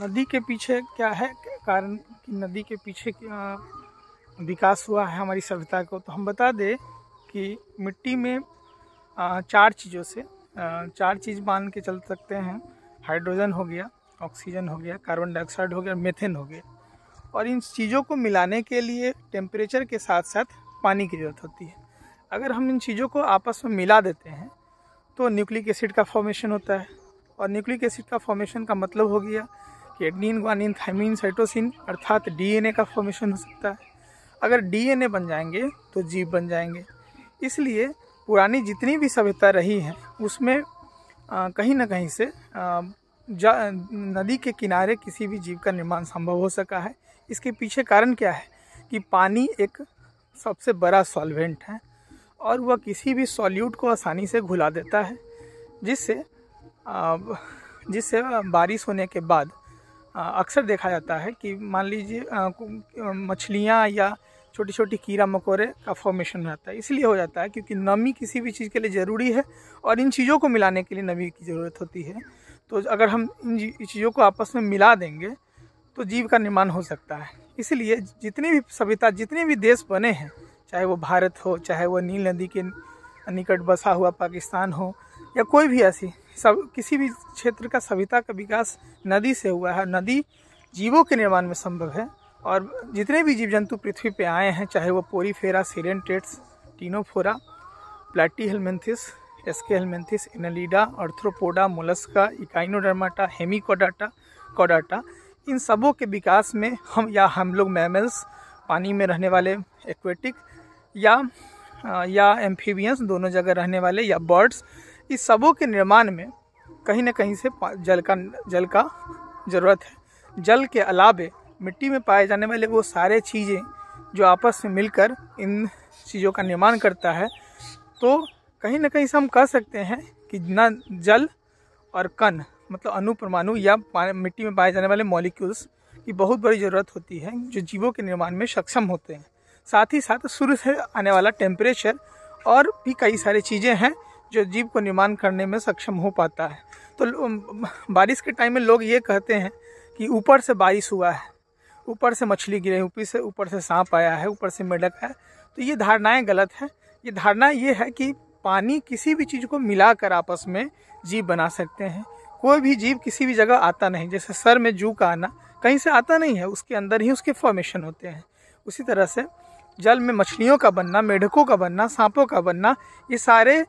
नदी के पीछे क्या है कारण कि नदी के पीछे विकास हुआ है हमारी सभ्यता को तो हम बता दें कि मिट्टी में चार चीज़ों से चार चीज़ मान के चल सकते हैं हाइड्रोजन हो गया ऑक्सीजन हो गया कार्बन डाइऑक्साइड हो गया मेथेन हो गया और इन चीज़ों को मिलाने के लिए टेम्परेचर के साथ साथ पानी की ज़रूरत होती है अगर हम इन चीज़ों को आपस में मिला देते हैं तो न्यूक्लिक एसिड का फॉर्मेशन होता है और न्यूक्लिक एसिड का फॉर्मेशन का मतलब हो गया कि एडनिन ग्वानिन थाइमिन साइटोसिन अर्थात डीएनए का फॉर्मेशन हो सकता है अगर डीएनए बन जाएंगे तो जीव बन जाएंगे इसलिए पुरानी जितनी भी सभ्यता रही है उसमें कहीं ना कहीं से आ, नदी के किनारे किसी भी जीव का निर्माण संभव हो सका है इसके पीछे कारण क्या है कि पानी एक सबसे बड़ा सॉल्वेंट है और वह किसी भी सॉल्यूट को आसानी से घुला देता है जिससे जिससे बारिश होने के बाद अक्सर देखा जाता है कि मान लीजिए मछलियाँ या छोटी छोटी कीड़ा मकोड़े का फॉर्मेशन रहता है इसलिए हो जाता है क्योंकि नमी किसी भी चीज़ के लिए ज़रूरी है और इन चीज़ों को मिलाने के लिए नमी की ज़रूरत होती है तो अगर हम इन चीज़ों को आपस में मिला देंगे तो जीव का निर्माण हो सकता है इसलिए जितनी भी सभ्यता जितने भी देश बने हैं चाहे वो भारत हो चाहे वो नील नदी के निकट बसा हुआ पाकिस्तान हो या कोई भी ऐसी सब किसी भी क्षेत्र का सभ्यता का विकास नदी से हुआ है नदी जीवों के निर्माण में संभव है और जितने भी जीव जंतु पृथ्वी पे आए हैं चाहे वो porifera coelenterates ctenophora platyhelminthes aschelminthes annelida arthropoda mollusca echinodermata hemichordata कोडाटा इन सबों के विकास में हम या हम लोग मैमल्स पानी में रहने वाले एक्वेटिक या या एम्फीबियंस दोनों जगह रहने वाले या बर्ड्स कि सबों के निर्माण में कहीं ना कहीं से जल का जल का ज़रूरत है जल के अलावे मिट्टी में पाए जाने वाले वो सारे चीज़ें जो आपस में मिलकर इन चीज़ों का निर्माण करता है तो कहीं ना कहीं से हम कह सकते हैं कि ना जल और कण मतलब अणु परमाणु या मिट्टी में पाए जाने वाले मॉलिक्यूल्स की बहुत बड़ी ज़रूरत होती है जो जीवों के निर्माण में सक्षम होते हैं साथ ही साथ सूर्य से आने वाला टेम्परेचर और भी कई सारी चीज़ें हैं जो जीव को निर्माण करने में सक्षम हो पाता है तो बारिश के टाइम में लोग ये कहते हैं कि ऊपर से बारिश हुआ है ऊपर से मछली गिरे ऊपर से ऊपर से सांप आया है ऊपर से मेढक है तो ये धारणाएं गलत हैं ये धारणा ये है कि पानी किसी भी चीज़ को मिलाकर आपस में जीव बना सकते हैं कोई भी जीव किसी भी जगह आता नहीं जैसे सर में जू का आना कहीं से आता नहीं है उसके अंदर ही उसके फॉर्मेशन होते हैं उसी तरह से जल में मछलियों का बनना मेढकों का बनना सांपों का बनना ये सारे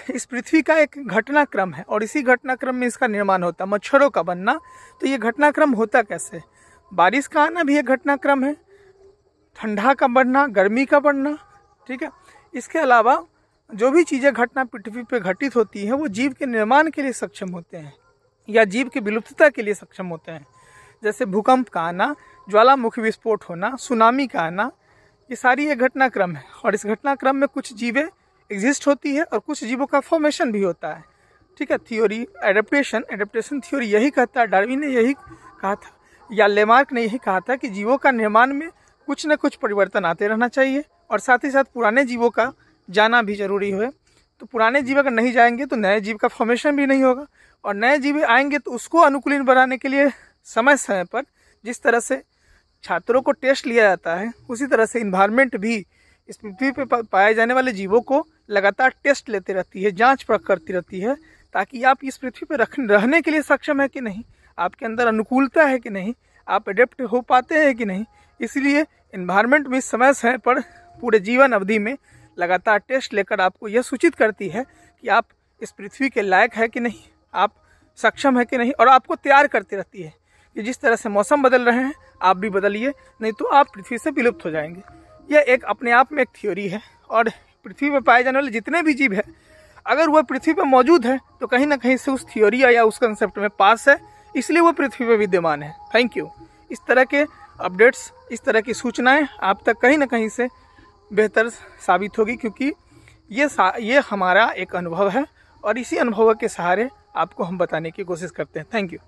इस पृथ्वी का एक घटनाक्रम है और इसी घटनाक्रम में इसका निर्माण होता है मच्छरों का बनना तो ये घटनाक्रम होता कैसे बारिश का आना भी एक घटनाक्रम है ठंडा का बढ़ना गर्मी का बढ़ना ठीक है इसके अलावा जो भी चीज़ें घटना पृथ्वी पर घटित होती हैं वो जीव के निर्माण के लिए सक्षम होते हैं या जीव की विलुप्तता के लिए सक्षम होते हैं जैसे भूकंप का आना ज्वालामुखी विस्फोट होना सुनामी का आना ये सारी ये घटनाक्रम है और इस घटनाक्रम में कुछ जीवें एग्जिस्ट होती है और कुछ जीवों का फॉर्मेशन भी होता है ठीक है थ्योरी एडेप्टेशन एडेप्टेशन थ्योरी यही कहता है डार्विन ने यही कहा था या लेमार्क ने यही कहा था कि जीवों का निर्माण में कुछ न कुछ परिवर्तन आते रहना चाहिए और साथ ही साथ पुराने जीवों का जाना भी जरूरी है तो पुराने जीव अगर नहीं जाएंगे तो नए जीव का फॉर्मेशन भी नहीं होगा और नए जीव आएंगे तो उसको अनुकूलन बनाने के लिए समय समय पर जिस तरह से छात्रों को टेस्ट लिया जाता है उसी तरह से इन्वायरमेंट भी इस पृथ्वी पर पाए जाने वाले जीवों को लगातार टेस्ट लेते रहती है जांच करती रहती है ताकि आप इस पृथ्वी पर रख रहने के लिए सक्षम है कि नहीं आपके अंदर अनुकूलता है कि नहीं आप एडेप्ट हो पाते हैं कि नहीं इसलिए इन्वायरमेंट में समय समय पर पूरे जीवन अवधि में लगातार टेस्ट लेकर आपको यह सूचित करती है कि आप इस पृथ्वी के लायक है कि नहीं आप सक्षम है कि नहीं और आपको तैयार करती रहती है कि जिस तरह से मौसम बदल रहे हैं आप भी बदलिए नहीं तो आप पृथ्वी से विलुप्त हो जाएंगे यह एक अपने आप में एक थ्योरी है और पृथ्वी पर पाए जाने वाले जितने भी जीव है अगर वह पृथ्वी पर मौजूद है तो कहीं ना कहीं से उस थ्योरी या उस कंसेप्ट में पास है इसलिए वो पृथ्वी पर विद्यमान है थैंक यू इस तरह के अपडेट्स इस तरह की सूचनाएं आप तक कहीं ना कहीं से बेहतर साबित होगी क्योंकि ये ये हमारा एक अनुभव है और इसी अनुभव के सहारे आपको हम बताने की कोशिश करते हैं थैंक यू